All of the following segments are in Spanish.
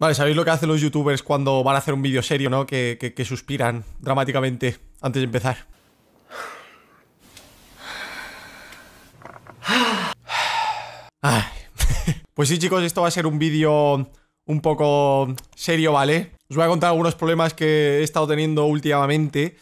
Vale, ¿sabéis lo que hacen los youtubers cuando van a hacer un vídeo serio, no? Que, suspiran dramáticamente antes de empezar. Pues sí, chicos, esto va a ser un vídeo un poco serio, ¿vale? Os voy a contar algunos problemas que he estado teniendo últimamente,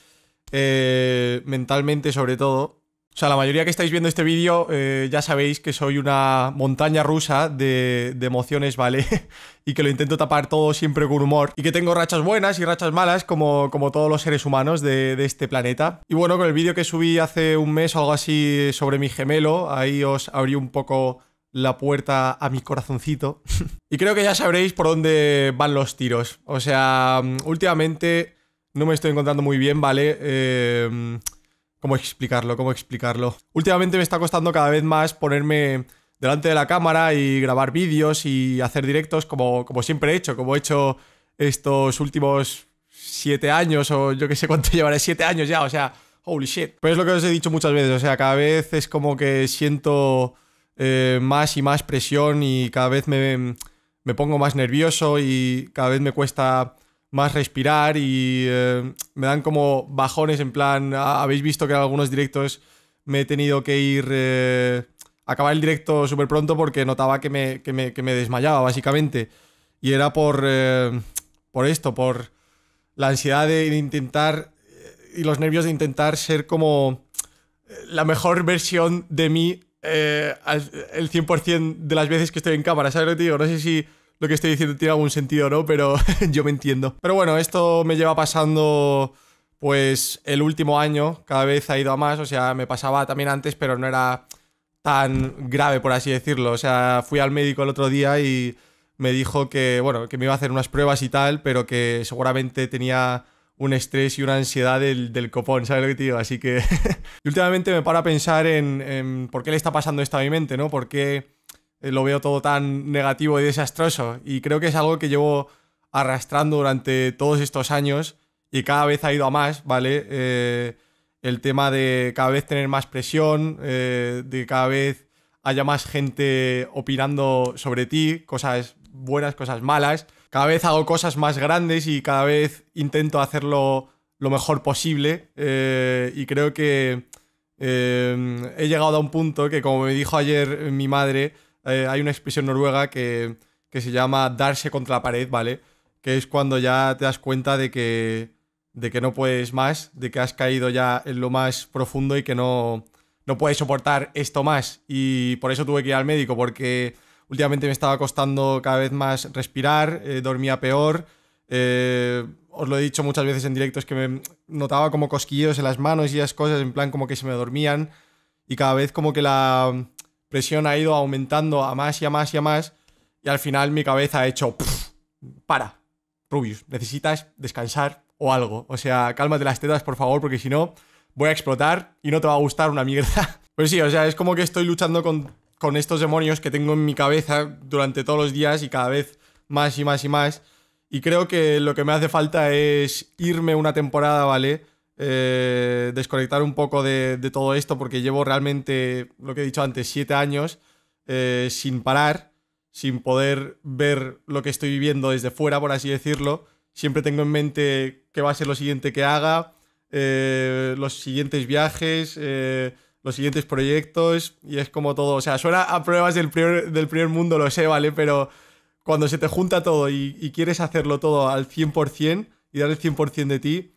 eh, mentalmente sobre todo, o sea, la mayoría que estáis viendo este vídeo eh, ya sabéis que soy una montaña rusa de, emociones, ¿vale? y que lo intento tapar todo siempre con humor. Y que tengo rachas buenas y rachas malas como, como todos los seres humanos de, de este planeta. Y bueno, con el vídeo que subí hace un mes o algo así sobre mi gemelo, ahí os abrí un poco la puerta a mi corazoncito. y creo que ya sabréis por dónde van los tiros. O sea, mm, últimamente no me estoy encontrando muy bien, ¿vale? Eh ¿Cómo explicarlo? ¿Cómo explicarlo? Últimamente me está costando cada vez más ponerme delante de la cámara y grabar vídeos y hacer directos como, como siempre he hecho, como he hecho estos últimos siete años o yo que sé cuánto llevaré, siete años ya, o sea, holy shit. Pero es lo que os he dicho muchas veces, o sea, cada vez es como que siento eh, más y más presión y cada vez me, me pongo más nervioso y cada vez me cuesta más respirar y eh, me dan como bajones en plan, ah, habéis visto que en algunos directos me he tenido que ir, eh, acabar el directo súper pronto porque notaba que me, me, desmayaba básicamente. Y era por, eh, por esto, por la ansiedad de intentar y los nervios de intentar ser como la mejor versión de mí el 100% de las veces que estoy en cámara, ¿sabes lo que digo? No sé si lo que estoy diciendo tiene algún sentido no, pero yo me entiendo. Pero bueno, esto me lleva pasando pues el último año, cada vez ha ido a más, o sea, me pasaba también antes, pero no era tan grave, por así decirlo. O sea, fui al médico el otro día y me dijo que, bueno, que me iba a hacer unas pruebas y tal, pero que seguramente tenía un estrés y una ansiedad del, copón, ¿sabes lo que te digo? Así que y últimamente me paro a pensar en, en por qué le está pasando esto a mi mente, ¿no? ¿Por qué eh, lo veo todo tan negativo y desastroso. Y creo que es algo que llevo arrastrando durante todos estos años y cada vez ha ido a más, ¿vale? Eh, el tema de cada vez tener más presión, eh, de cada vez haya más gente opinando sobre ti, cosas buenas, cosas malas. Cada vez hago cosas más grandes y cada vez intento hacerlo lo mejor posible. y creo que he llegado a un punto que, como me dijo ayer mi madre, eh, hay una expresión noruega que, se llama darse contra la pared, ¿vale? Que es cuando ya te das cuenta de que, de que no puedes más, de que has caído ya en lo más profundo y que no, no puedes soportar esto más. Y por eso tuve que ir al médico, porque últimamente me estaba costando cada vez más respirar, eh, dormía peor. Eh, os lo he dicho muchas veces en directos que me notaba como cosquillos en las manos y esas cosas, en plan como que se me dormían. Y cada vez como que la, presión ha ido aumentando a más y a más y a más. Y al final mi cabeza ha hecho, para, Rubius, necesitas descansar o algo. O sea, cálmate las tetas, por favor, porque si no, voy a explotar y no te va a gustar una mierda. Pues sí, o sea, es como que estoy luchando con, con estos demonios que tengo en mi cabeza durante todos los días y cada vez más y más y más. Y creo que lo que me hace falta es irme una temporada, ¿vale? Eh, desconectar un poco de, todo esto porque llevo realmente, lo que he dicho antes, siete años eh, sin parar, sin poder ver lo que estoy viviendo desde fuera, por así decirlo. Siempre tengo en mente qué va a ser lo siguiente que haga, eh, los siguientes viajes, los siguientes proyectos, y es como todo. O sea, suena a pruebas del primer, del primer mundo, lo sé, ¿vale? Pero cuando se te junta todo y, quieres hacerlo todo al 100% y dar el 100% de ti,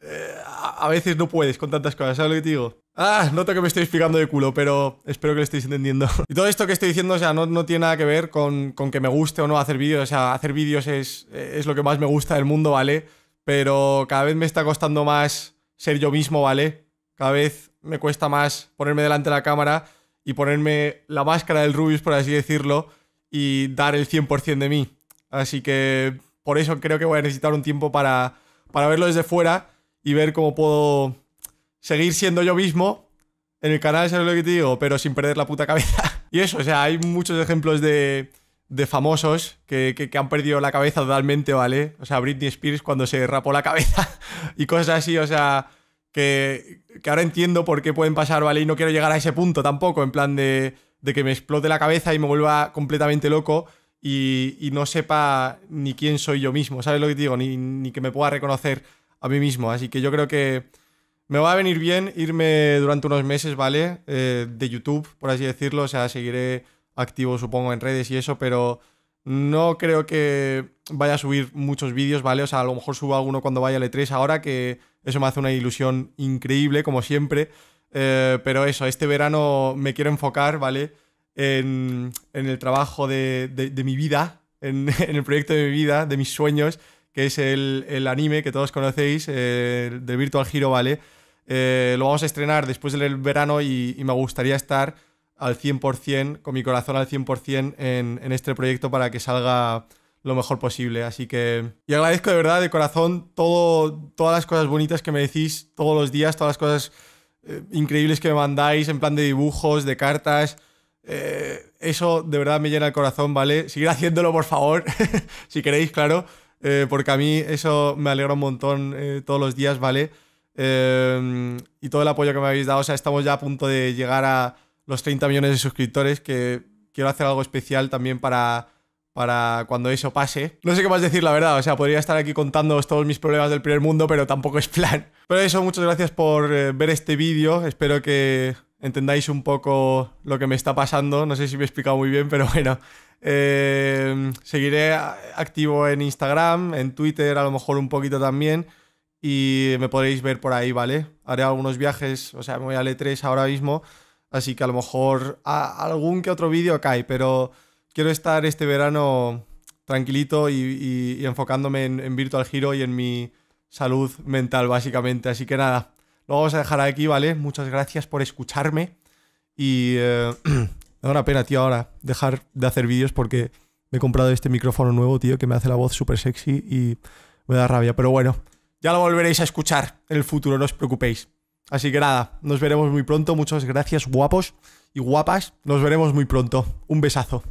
eh, a veces no puedes con tantas cosas, ¿sabes lo que te digo? Ah, noto que me estoy explicando de culo, pero espero que lo estéis entendiendo. y todo esto que estoy diciendo, o sea, no, no tiene nada que ver con, con, que me guste o no hacer vídeos. O sea, hacer vídeos es, es lo que más me gusta del mundo, ¿vale? Pero cada vez me está costando más ser yo mismo, ¿vale? Cada vez me cuesta más ponerme delante de la cámara y ponerme la máscara del Rubius, por así decirlo, y dar el 100% de mí. Así que por eso creo que voy a necesitar un tiempo para, para verlo desde fuera y ver cómo puedo seguir siendo yo mismo en el canal, ¿sabes lo que te digo? Pero sin perder la puta cabeza. y eso, o sea, hay muchos ejemplos de, famosos que, han perdido la cabeza totalmente, ¿vale? O sea, Britney Spears cuando se rapó la cabeza y cosas así, o sea, que, que ahora entiendo por qué pueden pasar, ¿vale? Y no quiero llegar a ese punto tampoco, en plan de, que me explote la cabeza y me vuelva completamente loco. Y, no sepa ni quién soy yo mismo, ¿sabes lo que te digo? Ni, ni que me pueda reconocer a mí mismo. Así que yo creo que me va a venir bien irme durante unos meses, ¿vale? Eh, de YouTube, por así decirlo. O sea, seguiré activo, supongo, en redes y eso, pero no creo que vaya a subir muchos vídeos, ¿vale? O sea, a lo mejor subo alguno cuando vaya a E3 ahora, que eso me hace una ilusión increíble, como siempre. Eh, pero eso, este verano me quiero enfocar, ¿vale? En, el trabajo de, mi vida, en, en el proyecto de mi vida, de mis sueños que es el, anime que todos conocéis, eh, de Virtual Hero, ¿vale? Eh, lo vamos a estrenar después del verano y, me gustaría estar al 100%, con mi corazón al 100% en, en este proyecto para que salga lo mejor posible. Así que. Y agradezco de verdad, de corazón, todo, todas las cosas bonitas que me decís todos los días, todas las cosas eh, increíbles que me mandáis en plan de dibujos, de cartas. eso de verdad me llena el corazón, ¿vale? Seguir haciéndolo, por favor, si queréis, claro. Eh, porque a mí eso me alegra un montón eh, todos los días, ¿vale? Eh, y todo el apoyo que me habéis dado, o sea, estamos ya a punto de llegar a los 30 millones de suscriptores, que quiero hacer algo especial también para, para cuando eso pase. No sé qué más decir, la verdad. O sea, podría estar aquí contándoos todos mis problemas del primer mundo, pero tampoco es plan. Pero eso, muchas gracias por ver este vídeo. Espero que entendáis un poco lo que me está pasando. No sé si me he explicado muy bien, pero bueno. Em, seguiré activo en Instagram, en Twitter, a lo mejor un poquito también. Y me podréis ver por ahí, ¿vale? Haré algunos viajes, o sea, me voy a L3 ahora mismo. Así que a lo mejor algún que otro vídeo cae, pero quiero estar este verano tranquilito y, enfocándome en, Virtual Giro y en mi salud mental, básicamente. Así que nada, lo vamos a dejar aquí, ¿vale? Muchas gracias por escucharme y eh, Me da una pena, tío, ahora dejar de hacer vídeos porque me he comprado este micrófono nuevo, tío, que me hace la voz súper sexy y me da rabia. Pero bueno, ya lo volveréis a escuchar en el futuro, no os preocupéis. Así que nada, nos veremos muy pronto. Muchas gracias, guapos y guapas. Nos veremos muy pronto. Un besazo.